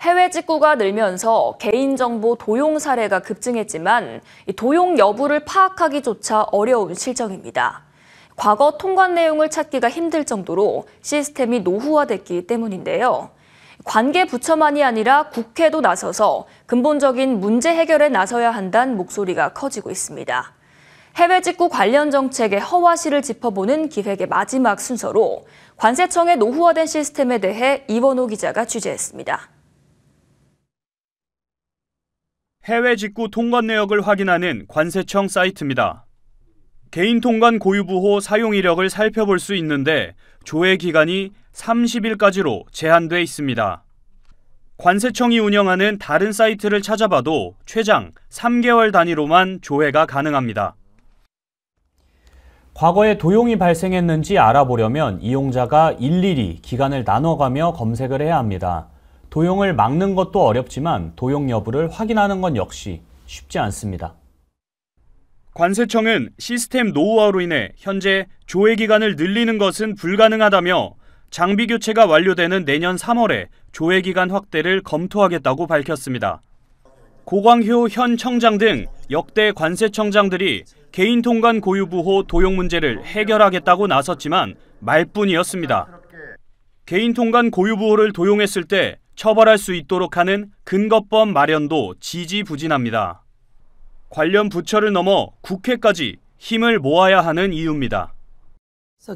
해외 직구가 늘면서 개인정보 도용 사례가 급증했지만 도용 여부를 파악하기조차 어려운 실정입니다. 과거 통관 내용을 찾기가 힘들 정도로 시스템이 노후화됐기 때문인데요. 관계 부처만이 아니라 국회도 나서서 근본적인 문제 해결에 나서야 한다는 목소리가 커지고 있습니다. 해외 직구 관련 정책의 허와시를 짚어보는 기획의 마지막 순서로 관세청의 노후화된 시스템에 대해 이원호 기자가 취재했습니다. 해외 직구 통관 내역을 확인하는 관세청 사이트입니다. 개인 통관 고유부호 사용 이력을 살펴볼 수 있는데 조회 기간이 30일까지로 제한돼 있습니다. 관세청이 운영하는 다른 사이트를 찾아봐도 최장 3개월 단위로만 조회가 가능합니다. 과거에 도용이 발생했는지 알아보려면 이용자가 일일이 기간을 나눠가며 검색을 해야 합니다. 도용을 막는 것도 어렵지만 도용 여부를 확인하는 건 역시 쉽지 않습니다. 관세청은 시스템 노후화로 인해 현재 조회 기간을 늘리는 것은 불가능하다며 장비 교체가 완료되는 내년 3월에 조회 기간 확대를 검토하겠다고 밝혔습니다. 고광효 현 청장 등 역대 관세청장들이 개인 통관 고유부호 도용 문제를 해결하겠다고 나섰지만 말뿐이었습니다. 개인 통관 고유부호를 도용했을 때 처벌할 수 있도록 하는 근거법 마련도 지지부진합니다. 관련 부처를 넘어 국회까지 힘을 모아야 하는 이유입니다.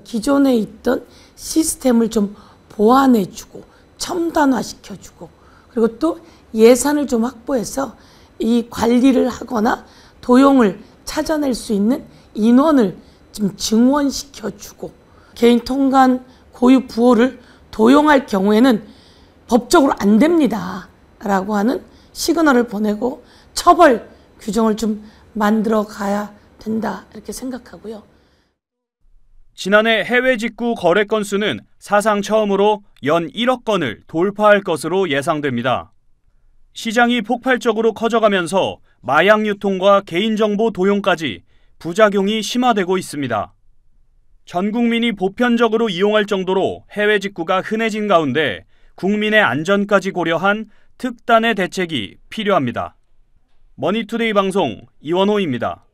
기존에 있던 시스템을 좀 보완해주고 첨단화시켜주고 그리고 또 예산을 좀 확보해서 이 관리를 하거나 도용을 찾아낼 수 있는 인원을 좀 증원시켜주고 개인 통관 고유 부호를 도용할 경우에는 법적으로 안 됩니다. 라고 하는 시그널을 보내고 처벌 규정을 좀 만들어 가야 된다. 이렇게 생각하고요. 지난해 해외 직구 거래 건수는 사상 처음으로 연 1억 건을 돌파할 것으로 예상됩니다. 시장이 폭발적으로 커져가면서 마약 유통과 개인정보 도용까지 부작용이 심화되고 있습니다. 전 국민이 보편적으로 이용할 정도로 해외 직구가 흔해진 가운데 국민의 안전까지 고려한 특단의 대책이 필요합니다. 머니투데이 방송 이원호입니다.